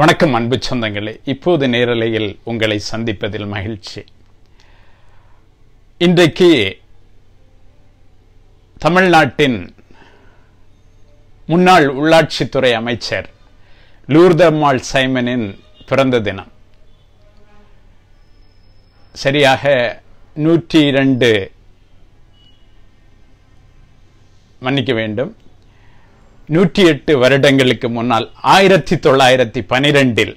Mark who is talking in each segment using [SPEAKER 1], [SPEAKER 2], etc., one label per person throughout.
[SPEAKER 1] வணக்கம் அன்பு சொந்தங்களே இப்போது நேரலையில் உங்களை சந்திப்பதில் மகிழ்ச்சி இன்றைக்கு தமிழ்நாட்டின் முன்னாள் உள்ளாட்சித்துறை அமைச்சர் லூர்தம்மாள் சைமனின் பிறந்த தினம் சரியாக நூற்றி இரண்டு மன்னிக்க வேண்டும் நூற்றி எட்டு வருடங்களுக்கு முன்னால் ஆயிரத்தி தொள்ளாயிரத்தி பனிரெண்டில்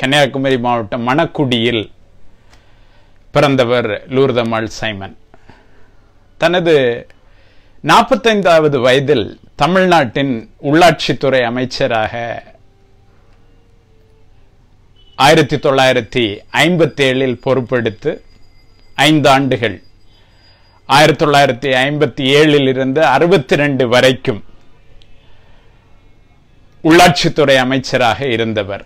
[SPEAKER 1] கன்னியாகுமரி மாவட்டம் மணக்குடியில் பிறந்தவர் லூர்தமாள் சைமன் தனது நாற்பத்தைந்தாவது வயதில் தமிழ்நாட்டின் உள்ளாட்சித்துறை அமைச்சராக ஆயிரத்தி தொள்ளாயிரத்தி ஐம்பத்தேழில் பொறுப்பெடுத்து ஐந்து ஆண்டுகள் ஆயிரத்தி தொள்ளாயிரத்தி ஐம்பத்தி ஏழிலிருந்து அறுபத்தி ரெண்டு வரைக்கும் உள்ளாட்சித்துறை அமைச்சராக இருந்தவர்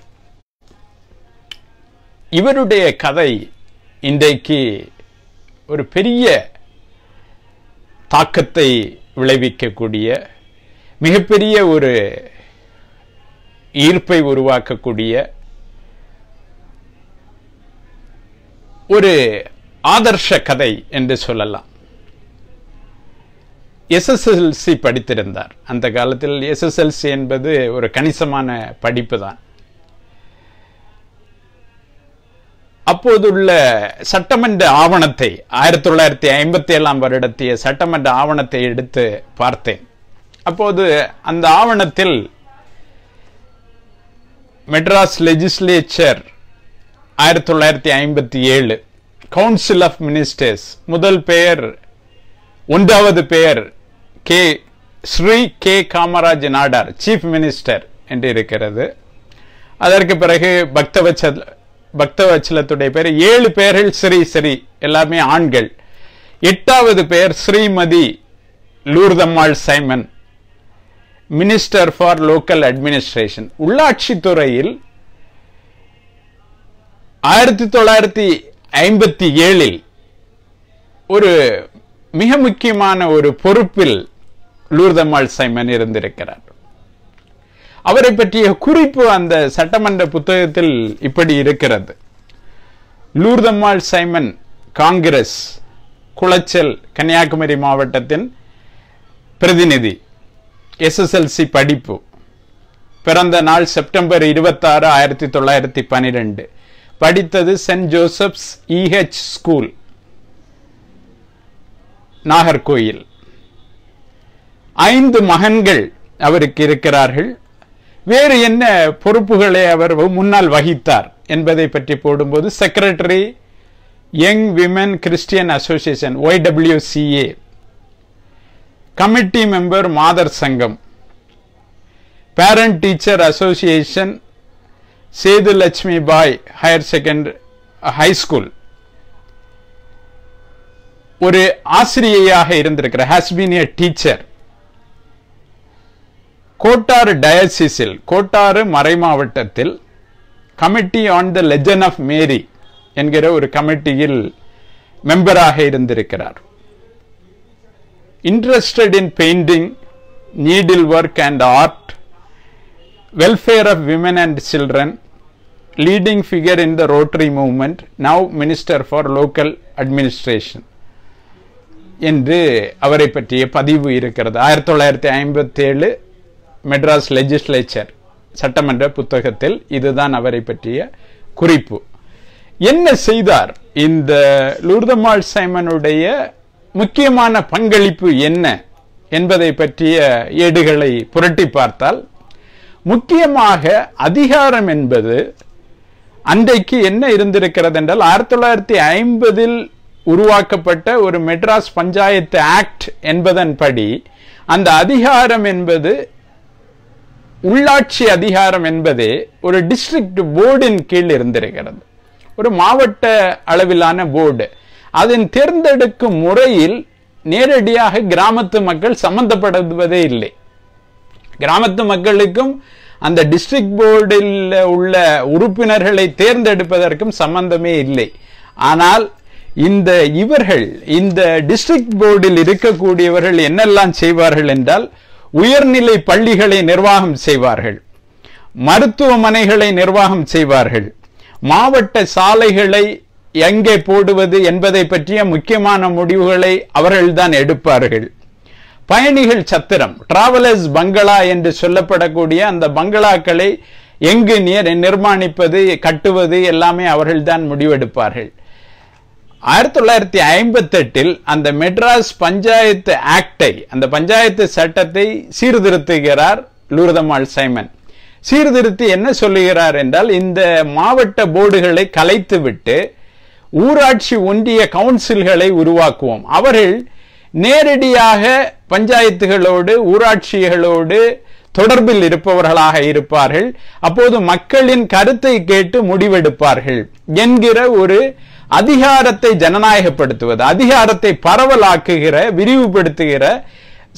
[SPEAKER 1] இவருடைய கதை இன்றைக்கு ஒரு பெரிய தாக்கத்தை விளைவிக்கக்கூடிய மிகப்பெரிய ஒரு ஈர்ப்பை உருவாக்கக்கூடிய ஒரு ஆதர்ஷ கதை என்று சொல்லலாம் எஸ்எஸ்எல்சி படித்திருந்தார் அந்த காலத்தில் எஸ்எஸ்எல்சி என்பது ஒரு கணிசமான படிப்பு தான் அப்போதுள்ள சட்டமன்ற ஆவணத்தை ஆயிரத்தி தொள்ளாயிரத்தி ஐம்பத்தி ஏழாம் வருடத்திய சட்டமன்ற ஆவணத்தை எடுத்து பார்த்தேன் அப்போது அந்த ஆவணத்தில் மெட்ராஸ் லெஜிஸ்லேச்சர் ஆயிரத்தி தொள்ளாயிரத்தி ஐம்பத்தி ஏழு கவுன்சில் ஆஃப் மினிஸ்டர்ஸ் முதல் பெயர் ஒன்றாவது பெயர் K Shri K Kamaraj Nadar chief minister என்று இருக்கிறது அதற்கு பிறகு பக்தவச்ச பக்தவச்சலத்துடைய பேர் ஏழு பேர்கள் ஸ்ரீ ஸ்ரீ எல்லாமே ஆண்கள் எட்டாவது பேர் Shrimati Lourdammal Simon minister for local administration உள்ளாட்சித்துறையில் ஆயிரத்தி தொள்ளாயிரத்தி ஐம்பத்தி ஏழில் ஒரு மிக முக்கியமான ஒரு பொறுப்பில் லூர்தம்மாள் சைமன் இருந்திருக்கிறார் அவரை பற்றிய குறிப்பு அந்த சட்டமன்ற புத்தகத்தில் இப்படி இருக்கிறது லூர்தம்மாள் சைமன் காங்கிரஸ் குளச்சல் கன்னியாகுமரி மாவட்டத்தின் பிரதிநிதி எஸ்எஸ்எல்சி படிப்பு பிறந்த நாள் செப்டம்பர் இருபத்தாறு ஆயிரத்தி தொள்ளாயிரத்தி பனிரெண்டு படித்தது Saint Joseph's E H school Nagercoil ஐந்து மகன்கள் அவருக்கு இருக்கிறார்கள் வேறு என்ன பொறுப்புகளை அவர் முன்னால் வகித்தார் என்பதை பற்றி போடும்போது secretary young women Christian association YWCA committee member மாதர் சங்கம் parent teacher association Sethu Lakshmi Bai higher secondary high school ஒரு ஆசிரியையாக இருந்திருக்கிறார் ஹாஸ்பீன் ஏ டீச்சர் கோட்டாறு டயசிஸில் கோட்டாறு மாவட்டத்தில் committee on the legion of Mary என்கிற ஒரு கமிட்டியில் மெம்பராக இருந்திருக்கிறார் interested in painting needle work and art welfare of women and children leading figure in the Rotary movement now minister for local administration என்று அவரை பற்றிய பதிவு இருக்கிறது ஆயிரத்தி தொள்ளாயிரத்தி ஐம்பத்தேழு மெட்ராஸ் லெஜிஸ்லேச்சர் சட்டமன்ற புத்தகத்தில் இதுதான் அவரை பற்றிய குறிப்பு என்ன செய்தார் இந்த லூர்தமால் சைமனுடைய முக்கியமான பங்களிப்பு என்ன என்பதை பற்றிய ஏடுகளை புரட்டி பார்த்தால் முக்கியமாக அதிகாரம் என்பது அன்றைக்கு என்ன இருந்திருக்கிறது என்றால் ஆயிரத்தி தொள்ளாயிரத்தி ஐம்பதில் உருவாக்கப்பட்ட ஒரு மெட்ராஸ் பஞ்சாயத்து ஆக்ட் என்பதன்படி அந்த அதிகாரம் என்பது உள்ளாட்சி அதிகாரம் என்பது ஒரு டிஸ்ட்ரிக்ட் போர்டின் கீழ் இருந்திருக்கிறது ஒரு மாவட்ட அளவிலான போர்டு அதன் தேர்ந்தெடுக்கும் முறையில் நேரடியாக கிராமத்து மக்கள் சம்பந்தப்படுவதே இல்லை கிராமத்து மக்களுக்கும் அந்த டிஸ்ட்ரிக்ட் போர்டில் உள்ள உறுப்பினர்களை தேர்ந்தெடுப்பதற்கும் சம்பந்தமே இல்லை ஆனால் இந்த இவர்கள் இந்த டிஸ்ட்ரிக்ட் போர்டில் இருக்கக்கூடியவர்கள் என்னெல்லாம் செய்வார்கள் என்றால் உயர்நிலை பள்ளிகளை நிர்வாகம் செய்வார்கள் மருத்துவமனைகளை நிர்வாகம் செய்வார்கள் மாவட்ட சாலைகளை எங்கே போடுவது என்பதை பற்றிய முக்கியமான முடிவுகளை அவர்கள்தான் எடுப்பார்கள் பயணிகள் சத்திரம் டிராவலர்ஸ் பங்களா என்று சொல்லப்படக்கூடிய அந்த பங்களாக்களை எங்கு நிர்மாணிப்பது கட்டுவது எல்லாமே அவர்கள்தான் முடிவெடுப்பார்கள் ஆயிரத்தி தொள்ளாயிரத்தி ஐம்பத்தெட்டில் அந்த மெட்ராஸ் பஞ்சாயத்து ஆக்டை அந்த பஞ்சாயத்து சட்டத்தை சீர்திருத்துகிறார் லூர்தமால் சைமன் சீர்திருத்தி என்ன சொல்லுகிறார் என்றால் இந்த மாவட்ட போர்டுகளை கலைத்துவிட்டு ஊராட்சி ஒன்றிய கவுன்சில்களை உருவாக்குவோம் அவர்கள் நேரடியாக பஞ்சாயத்துகளோடு ஊராட்சிகளோடு தொடர்பில் இருப்பவர்களாக இருப்பார்கள் அப்போது மக்களின் கருத்தை கேட்டு முடிவெடுப்பார்கள் என்கிற ஒரு அதிகாரத்தை ஜனநாயகப்படுத்துவது அதிகாரத்தை பரவலாக்குகிற விரிவுபடுத்துகிற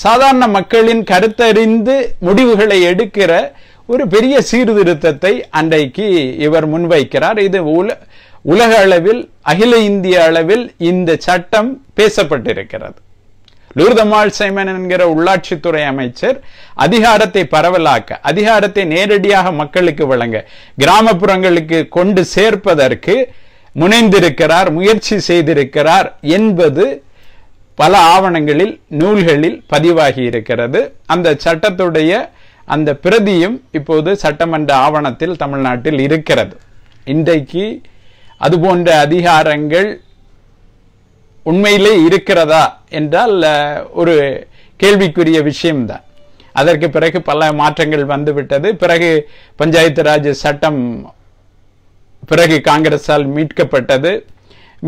[SPEAKER 1] சாதாரண மக்களின் கருத்தறிந்து முடிவுகளை எடுக்கிற ஒரு பெரிய சீர்திருத்தத்தை அன்றைக்கு இவர் முன்வைக்கிறார் இது உல உலக அளவில் அகில இந்திய அளவில் இந்த சட்டம் பேசப்பட்டிருக்கிறது லூர்தமால் சைமன் என்கிற உள்ளாட்சித்துறை அமைச்சர் அதிகாரத்தை பரவலாக்க அதிகாரத்தை நேரடியாக மக்களுக்கு வழங்க கிராமப்புறங்களுக்கு கொண்டு சேர்ப்பதற்கு முனைந்திருக்கிறார் முயற்சி செய்திருக்கிறார் என்பது பல ஆவணங்களில் நூல்களில் பதிவாகி இருக்கிறது அந்த சட்டத்துடைய அந்த பிரதியும் இப்போது சட்டமன்ற ஆவணத்தில் தமிழ்நாட்டில் இருக்கிறது இன்றைக்கு அதுபோன்ற அதிகாரங்கள் உண்மையிலே இருக்கிறதா என்றால் ஒரு கேள்விக்குரிய விஷயம்தான் அதற்கு பிறகு பல மாற்றங்கள் வந்துவிட்டது பிறகு பஞ்சாயத்து ராஜ் சட்டம் பிறகு காங்கிரஸால் மீட்கப்பட்டது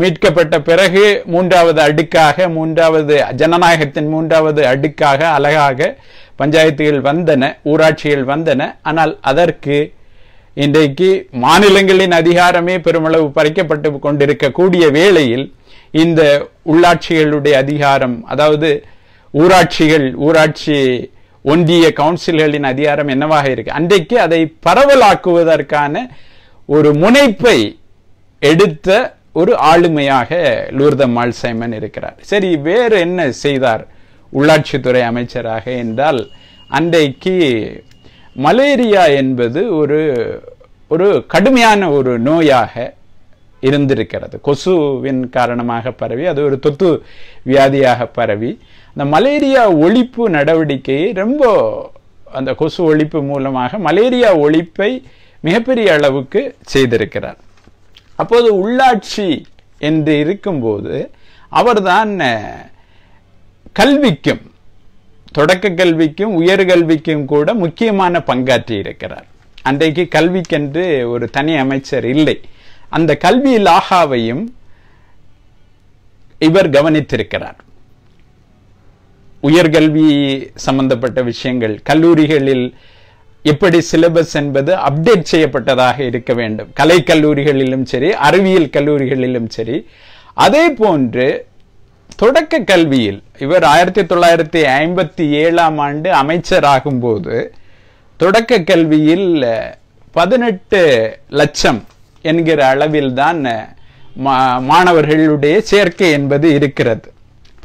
[SPEAKER 1] மீட்கப்பட்ட பிறகு மூன்றாவது அடுக்காக மூன்றாவது ஜனநாயகத்தின் மூன்றாவது அடுக்காக அழகாக பஞ்சாயத்துகள் வந்தன ஊராட்சிகள் வந்தன ஆனால் அதற்கு இன்றைக்கு மாநிலங்களின் அதிகாரமே பெருமளவு பறிக்கப்பட்டு கொண்டிருக்கக்கூடிய வேளையில் இந்த உள்ளாட்சிகளுடைய அதிகாரம் அதாவது ஊராட்சிகள் ஊராட்சி ஒன்றிய கவுன்சில்களின் அதிகாரம் என்னவாக இருக்கு அன்றைக்கு அதை பரவலாக்குவதற்கான ஒரு முனைப்பை எடுத்த ஒரு ஆளுமையாக லூர்தம்மாள் சைமன் இருக்கிறார் சரி வேறு என்ன செய்தார் உள்ளாட்சித்துறை அமைச்சராக என்றால் அன்றைக்கு மலேரியா என்பது ஒரு ஒரு கடுமையான ஒரு நோயாக இருந்திருக்கிறது கொசுவின் காரணமாக பரவி அது ஒரு தொத்து வியாதியாக பரவி அந்த மலேரியா ஒழிப்பு நடவடிக்கையை ரொம்ப அந்த கொசு ஒழிப்பு மூலமாக மலேரியா ஒழிப்பை மிகப்பெரிய அளவுக்கு செய்திருக்கிறார் அப்போது உள்ளாட்சி என்று இருக்கும்போது அவர்தான் கல்விக்கும் தொடக்க கல்விக்கும் கல்விக்கும் கூட முக்கியமான பங்காற்றி இருக்கிறார் அன்றைக்கு கல்விக்கென்று ஒரு தனி அமைச்சர் இல்லை அந்த கல்வி லாகாவையும் இவர் கவனித்திருக்கிறார் உயர்கல்வி சம்பந்தப்பட்ட விஷயங்கள் கல்லூரிகளில் எப்படி சிலபஸ் என்பது அப்டேட் செய்யப்பட்டதாக இருக்க வேண்டும் கலை கல்லூரிகளிலும் சரி அறிவியல் கல்லூரிகளிலும் சரி அதே போன்று தொடக்க கல்வியில் இவர் ஆயிரத்தி தொள்ளாயிரத்தி ஐம்பத்தி ஏழாம் ஆண்டு அமைச்சராகும் போது தொடக்க கல்வியில் பதினெட்டு லட்சம் என்கிற அளவில் தான் மாணவர்களுடைய சேர்க்கை என்பது இருக்கிறது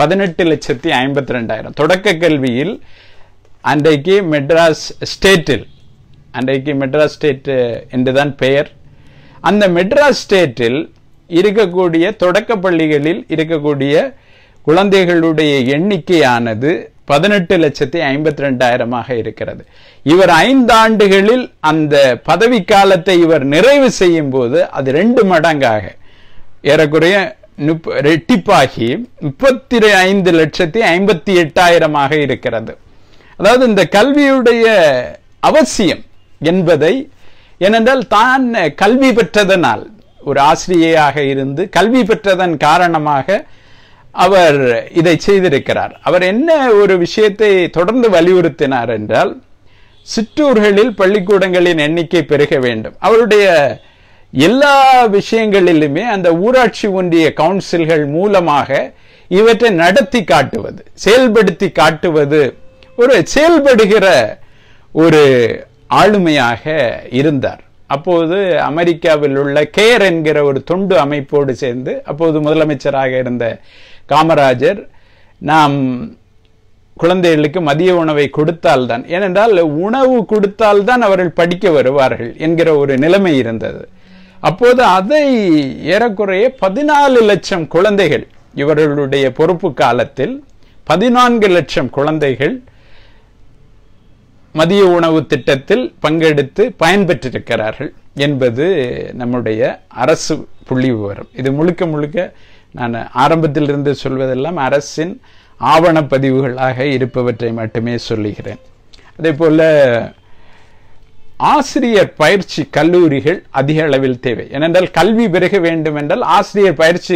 [SPEAKER 1] பதினெட்டு லட்சத்தி ஐம்பத்தி ரெண்டாயிரம் தொடக்க கல்வியில் அன்றைக்கு மெட்ராஸ் ஸ்டேட்டில் அன்றைக்கு மெட்ராஸ் ஸ்டேட்டு என்று தான் பெயர் அந்த மெட்ராஸ் ஸ்டேட்டில் இருக்கக்கூடிய தொடக்க பள்ளிகளில் இருக்கக்கூடிய குழந்தைகளுடைய எண்ணிக்கையானது பதினெட்டு லட்சத்தி ஐம்பத்தி ரெண்டாயிரமாக இருக்கிறது இவர் ஐந்தாண்டுகளில் அந்த பதவி காலத்தை இவர் நிறைவு செய்யும் போது அது ரெண்டு மடங்காக ஏறக்குறைய ரெட்டிப்பாகி முப்பத்தி ஐந்து லட்சத்தி ஐம்பத்தி எட்டாயிரமாக இருக்கிறது அதாவது இந்த கல்வியுடைய அவசியம் என்பதை ஏனென்றால் தான் கல்வி பெற்றதனால் ஒரு ஆசிரியையாக இருந்து கல்வி பெற்றதன் காரணமாக அவர் இதை செய்திருக்கிறார் அவர் என்ன ஒரு விஷயத்தை தொடர்ந்து வலியுறுத்தினார் என்றால் சிற்றூர்களில் பள்ளிக்கூடங்களின் எண்ணிக்கை பெருக வேண்டும் அவருடைய எல்லா விஷயங்களிலுமே அந்த ஊராட்சி ஒன்றிய கவுன்சில்கள் மூலமாக இவற்றை நடத்தி காட்டுவது செயல்படுத்தி காட்டுவது ஒரு செயல்படுகிற ஒரு ஆளுமையாக இருந்தார் அப்போது அமெரிக்காவில் உள்ள கேர் என்கிற ஒரு தொண்டு அமைப்போடு சேர்ந்து அப்போது முதலமைச்சராக இருந்த காமராஜர் நாம் குழந்தைகளுக்கு மதிய உணவை கொடுத்தால்தான் ஏனென்றால் உணவு கொடுத்தால்தான் அவர்கள் படிக்க வருவார்கள் என்கிற ஒரு நிலைமை இருந்தது அப்போது அதை ஏறக்குறைய பதினாலு லட்சம் குழந்தைகள் இவர்களுடைய பொறுப்பு காலத்தில் பதினான்கு லட்சம் குழந்தைகள் மதிய உணவு திட்டத்தில் பங்கெடுத்து பயன்பெற்றிருக்கிறார்கள் என்பது நம்முடைய அரசு புள்ளி விவரம் இது முழுக்க முழுக்க நான் ஆரம்பத்தில் இருந்து சொல்வதெல்லாம் அரசின் ஆவணப்பதிவுகளாக இருப்பவற்றை மட்டுமே சொல்லுகிறேன் அதே போல் ஆசிரியர் பயிற்சி கல்லூரிகள் அதிக அளவில் தேவை ஏனென்றால் கல்வி பெருக வேண்டும் என்றால் ஆசிரியர் பயிற்சி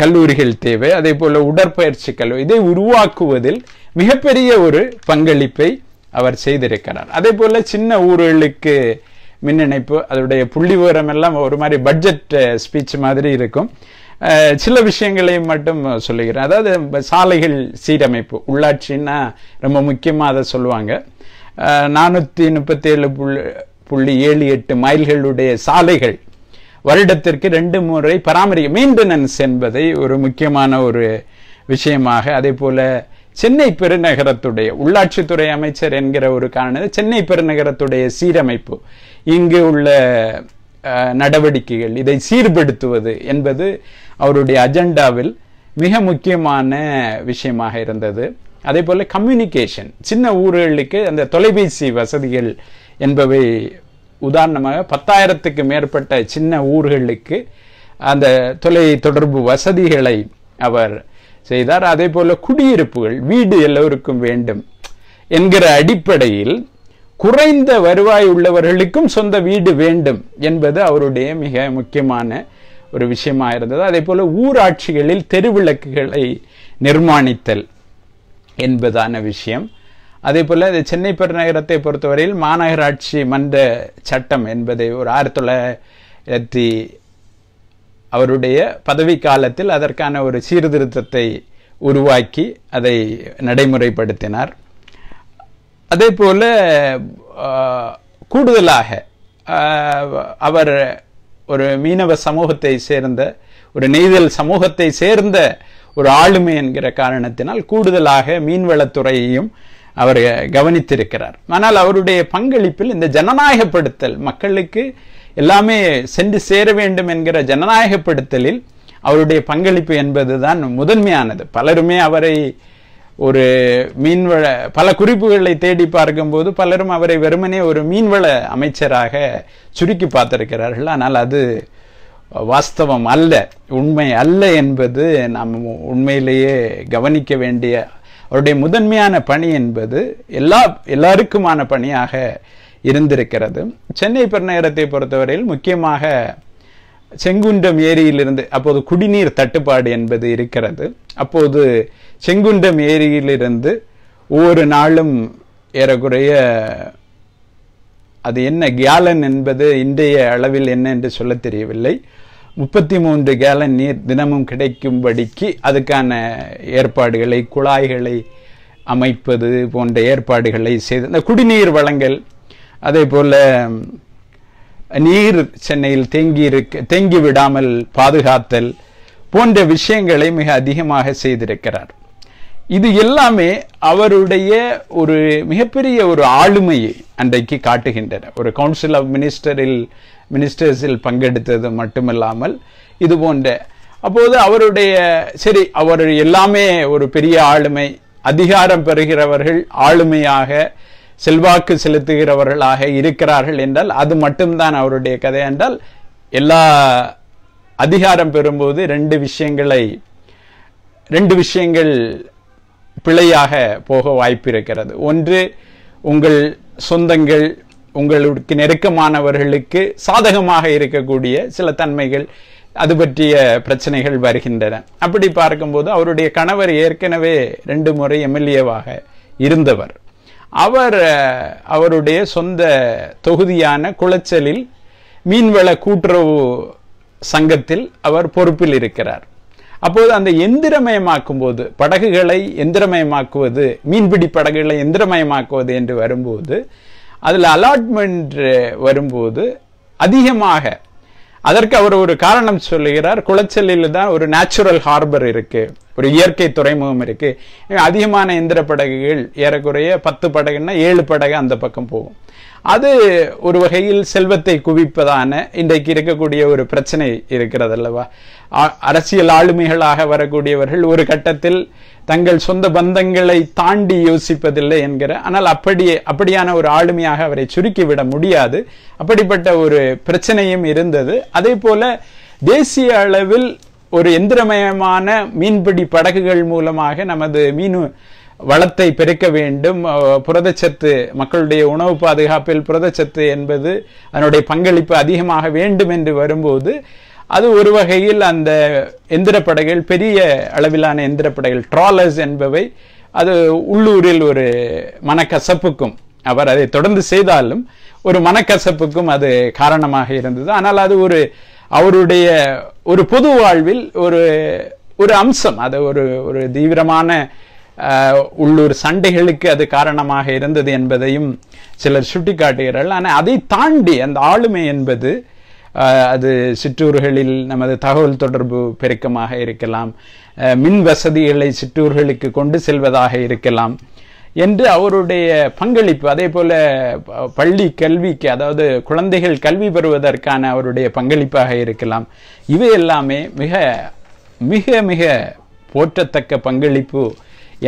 [SPEAKER 1] கல்லூரிகள் தேவை அதே போல உடற்பயிற்சி கல்வி இதை உருவாக்குவதில் மிகப்பெரிய ஒரு பங்களிப்பை அவர் செய்திருக்கிறார் அதே போல சின்ன ஊர்களுக்கு மின் இணைப்பு அதோடைய புள்ளி விவரம் எல்லாம் ஒரு மாதிரி பட்ஜெட் ஸ்பீச் மாதிரி இருக்கும் சில விஷயங்களையும் மட்டும் சொல்லுகிறேன் அதாவது சாலைகள் சீரமைப்பு உள்ளாட்சின்னா ரொம்ப முக்கியமாக அதை சொல்லுவாங்க நானூற்றி முப்பத்தேழு புள்ளி புள்ளி ஏழு எட்டு மைல்களுடைய சாலைகள் வருடத்திற்கு ரெண்டு முறை பராமரிக்க மெயின்டெனன்ஸ் என்பதை ஒரு முக்கியமான ஒரு விஷயமாக அதே போல சென்னை பெருநகரத்துடைய உள்ளாட்சித்துறை அமைச்சர் என்கிற ஒரு காரணம் சென்னை பெருநகரத்துடைய சீரமைப்பு இங்கு உள்ள நடவடிக்கைகள் இதை சீர்படுத்துவது என்பது அவருடைய அஜெண்டாவில் மிக முக்கியமான விஷயமாக இருந்தது அதே போல் கம்யூனிகேஷன் சின்ன ஊர்களுக்கு அந்த தொலைபேசி வசதிகள் என்பவை உதாரணமாக பத்தாயிரத்துக்கு மேற்பட்ட சின்ன ஊர்களுக்கு அந்த தொலை தொடர்பு வசதிகளை அவர் செய்தார் அதே போல குடியிருப்புகள் வீடு எல்லோருக்கும் வேண்டும் என்கிற அடிப்படையில் குறைந்த வருவாய் உள்ளவர்களுக்கும் சொந்த வீடு வேண்டும் என்பது அவருடைய மிக முக்கியமான ஒரு விஷயமா இருந்தது அதே போல ஊராட்சிகளில் தெருவிளக்குகளை நிர்மாணித்தல் என்பதான விஷயம் அதே போல் இந்த சென்னை பெருநகரத்தை பொறுத்தவரையில் மாநகராட்சி மன்ற சட்டம் என்பதை ஒரு ஆயிரத்தி தொள்ளாயிரத்தி அவருடைய பதவிக்காலத்தில் காலத்தில் அதற்கான ஒரு சீர்திருத்தத்தை உருவாக்கி அதை நடைமுறைப்படுத்தினார் அதே போல் கூடுதலாக அவர் ஒரு மீனவ சமூகத்தை சேர்ந்த ஒரு நெய்தல் சமூகத்தை சேர்ந்த ஒரு ஆளுமை என்கிற காரணத்தினால் கூடுதலாக மீன்வளத்துறையையும் அவர் கவனித்திருக்கிறார் ஆனால் அவருடைய பங்களிப்பில் இந்த ஜனநாயகப்படுத்தல் மக்களுக்கு எல்லாமே சென்று சேர வேண்டும் என்கிற ஜனநாயகப்படுத்தலில் அவருடைய பங்களிப்பு என்பதுதான் முதன்மையானது பலருமே அவரை ஒரு மீன்வள பல குறிப்புகளை தேடி பார்க்கும்போது பலரும் அவரை வெறுமனே ஒரு மீன்வள அமைச்சராக சுருக்கி பார்த்திருக்கிறார்கள் ஆனால் அது வாஸ்தவம் அல்ல உண்மை அல்ல என்பது நாம் உண்மையிலேயே கவனிக்க வேண்டிய அவருடைய முதன்மையான பணி என்பது எல்லா எல்லாருக்குமான பணியாக இருந்திருக்கிறது சென்னை பெருநகரத்தை பொறுத்தவரையில் முக்கியமாக செங்குண்டம் ஏரியிலிருந்து அப்போது குடிநீர் தட்டுப்பாடு என்பது இருக்கிறது அப்போது செங்குண்டம் ஏரியிலிருந்து ஒவ்வொரு நாளும் ஏறக்குறைய அது என்ன கியாலன் என்பது இன்றைய அளவில் என்ன என்று சொல்ல தெரியவில்லை முப்பத்தி மூன்று கேலன் நீர் தினமும் கிடைக்கும்படிக்கு அதுக்கான ஏற்பாடுகளை குழாய்களை அமைப்பது போன்ற ஏற்பாடுகளை செய்து இந்த குடிநீர் வழங்கல் அதே போல் நீர் சென்னையில் தேங்கி இருக்க தேங்கி விடாமல் பாதுகாத்தல் போன்ற விஷயங்களை மிக அதிகமாக செய்திருக்கிறார் இது எல்லாமே அவருடைய ஒரு மிகப்பெரிய ஒரு ஆளுமையை அன்றைக்கு காட்டுகின்றன ஒரு கவுன்சில் ஆஃப் மினிஸ்டரில் மினிஸ்டர்ஸில் பங்கெடுத்தது மட்டுமில்லாமல் இது போன்ற அப்போது அவருடைய சரி அவர் எல்லாமே ஒரு பெரிய ஆளுமை அதிகாரம் பெறுகிறவர்கள் ஆளுமையாக செல்வாக்கு செலுத்துகிறவர்களாக இருக்கிறார்கள் என்றால் அது மட்டும்தான் அவருடைய கதை என்றால் எல்லா அதிகாரம் பெறும்போது ரெண்டு விஷயங்களை ரெண்டு விஷயங்கள் பிழையாக போக வாய்ப்பு இருக்கிறது ஒன்று உங்கள் சொந்தங்கள் உங்களுக்கு நெருக்கமானவர்களுக்கு சாதகமாக இருக்கக்கூடிய சில தன்மைகள் அது பற்றிய பிரச்சனைகள் வருகின்றன அப்படி பார்க்கும்போது அவருடைய கணவர் ஏற்கனவே ரெண்டு முறை எம்எல்ஏவாக இருந்தவர் அவர் அவருடைய சொந்த தொகுதியான குளச்சலில் மீன்வள கூட்டுறவு சங்கத்தில் அவர் பொறுப்பில் இருக்கிறார் அப்போது அந்த எந்திரமயமாக்கும் போது படகுகளை எந்திரமயமாக்குவது மீன்பிடி படகுகளை எந்திரமயமாக்குவது என்று வரும்போது அதில் அலாட்மெண்ட் வரும்போது அதிகமாக அதற்கு அவர் ஒரு காரணம் சொல்லுகிறார் குளச்சலில் தான் ஒரு நேச்சுரல் ஹார்பர் இருக்கு ஒரு இயற்கை துறைமுகம் இருக்கு அதிகமான எந்திர படகுகள் ஏறக்குறைய பத்து படகுன்னா ஏழு படகு அந்த பக்கம் போகும் அது ஒரு வகையில் செல்வத்தை குவிப்பதான இன்றைக்கு இருக்கக்கூடிய ஒரு பிரச்சனை இருக்கிறது அல்லவா அரசியல் ஆளுமைகளாக வரக்கூடியவர்கள் ஒரு கட்டத்தில் தங்கள் சொந்த பந்தங்களை தாண்டி யோசிப்பதில்லை என்கிற ஆனால் அப்படியே அப்படியான ஒரு ஆளுமையாக அவரை சுருக்கிவிட முடியாது அப்படிப்பட்ட ஒரு பிரச்சனையும் இருந்தது அதே போல தேசிய அளவில் ஒரு எந்திரமயமான மீன்பிடி படகுகள் மூலமாக நமது மீன் வளத்தை பெருக்க வேண்டும் புரதச்சத்து மக்களுடைய உணவு பாதுகாப்பில் புரதச்சத்து என்பது அதனுடைய பங்களிப்பு அதிகமாக வேண்டும் என்று வரும்போது அது ஒரு வகையில் அந்த எந்திரப்படைகள் பெரிய அளவிலான எந்திரப்படைகள் ட்ராலர்ஸ் என்பவை அது உள்ளூரில் ஒரு மனக்கசப்புக்கும் அவர் அதை தொடர்ந்து செய்தாலும் ஒரு மனக்கசப்புக்கும் அது காரணமாக இருந்தது ஆனால் அது ஒரு அவருடைய ஒரு பொது வாழ்வில் ஒரு ஒரு அம்சம் அது ஒரு ஒரு தீவிரமான உள்ளூர் சண்டைகளுக்கு அது காரணமாக இருந்தது என்பதையும் சிலர் சுட்டிக்காட்டுகிறார்கள் ஆனால் அதை தாண்டி அந்த ஆளுமை என்பது அது சிற்றூர்களில் நமது தகவல் தொடர்பு பெருக்கமாக இருக்கலாம் மின் வசதிகளை சிற்றூர்களுக்கு கொண்டு செல்வதாக இருக்கலாம் என்று அவருடைய பங்களிப்பு அதே போல பள்ளி கல்விக்கு அதாவது குழந்தைகள் கல்வி பெறுவதற்கான அவருடைய பங்களிப்பாக இருக்கலாம் இவை எல்லாமே மிக மிக மிக போற்றத்தக்க பங்களிப்பு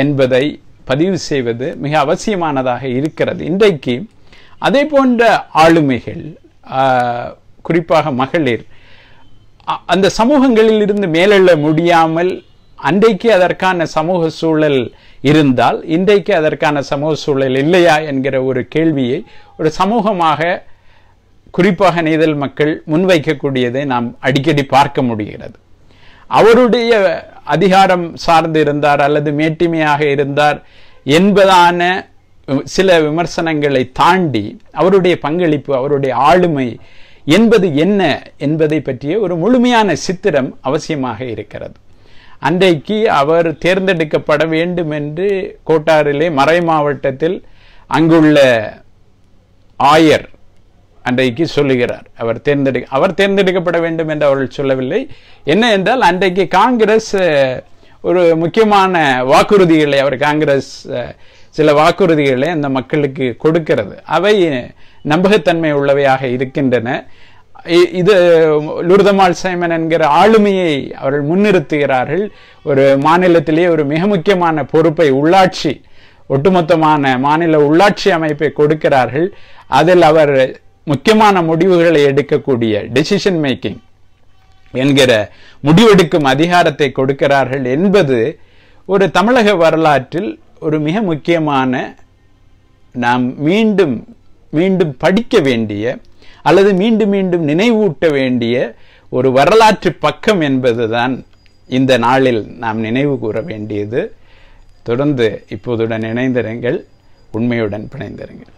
[SPEAKER 1] என்பதை பதிவு செய்வது மிக அவசியமானதாக இருக்கிறது இன்றைக்கு அதே போன்ற ஆளுமைகள் குறிப்பாக மகளிர் அந்த சமூகங்களில் இருந்து மேலெழ முடியாமல் அன்றைக்கு அதற்கான சமூக சூழல் இருந்தால் இன்றைக்கு அதற்கான சமூக சூழல் இல்லையா என்கிற ஒரு கேள்வியை ஒரு சமூகமாக குறிப்பாக நெய்தல் மக்கள் முன்வைக்கக்கூடியதை நாம் அடிக்கடி பார்க்க முடிகிறது அவருடைய அதிகாரம் சார்ந்து இருந்தார் அல்லது மேட்டிமையாக இருந்தார் என்பதான சில விமர்சனங்களை தாண்டி அவருடைய பங்களிப்பு அவருடைய ஆளுமை என்பது என்ன என்பதை பற்றிய ஒரு முழுமையான சித்திரம் அவசியமாக இருக்கிறது அன்றைக்கு அவர் தேர்ந்தெடுக்கப்பட வேண்டும் என்று கோட்டாரிலே மறை மாவட்டத்தில் அங்குள்ள ஆயர் அன்றைக்கு சொல்லுகிறார் அவர் தேர்ந்தெடு அவர் தேர்ந்தெடுக்கப்பட வேண்டும் என்று அவர்கள் சொல்லவில்லை என்ன என்றால் அன்றைக்கு காங்கிரஸ் ஒரு முக்கியமான வாக்குறுதிகளை அவர் காங்கிரஸ் சில வாக்குறுதிகளை அந்த மக்களுக்கு கொடுக்கிறது அவை நம்பகத்தன்மை உள்ளவையாக இருக்கின்றன இது லுர்தமால் சைமன் என்கிற ஆளுமையை அவர்கள் முன்னிறுத்துகிறார்கள் ஒரு மாநிலத்திலேயே ஒரு மிக முக்கியமான பொறுப்பை உள்ளாட்சி ஒட்டுமொத்தமான மாநில உள்ளாட்சி அமைப்பை கொடுக்கிறார்கள் அதில் அவர் முக்கியமான முடிவுகளை எடுக்கக்கூடிய டெசிஷன் மேக்கிங் என்கிற முடிவெடுக்கும் அதிகாரத்தை கொடுக்கிறார்கள் என்பது ஒரு தமிழக வரலாற்றில் ஒரு மிக முக்கியமான நாம் மீண்டும் மீண்டும் படிக்க வேண்டிய அல்லது மீண்டும் மீண்டும் நினைவூட்ட வேண்டிய ஒரு வரலாற்று பக்கம் என்பதுதான் இந்த நாளில் நாம் நினைவு கூற வேண்டியது தொடர்ந்து இப்போதுடன் இணைந்திருங்கள் உண்மையுடன் பிணைந்திருங்கள்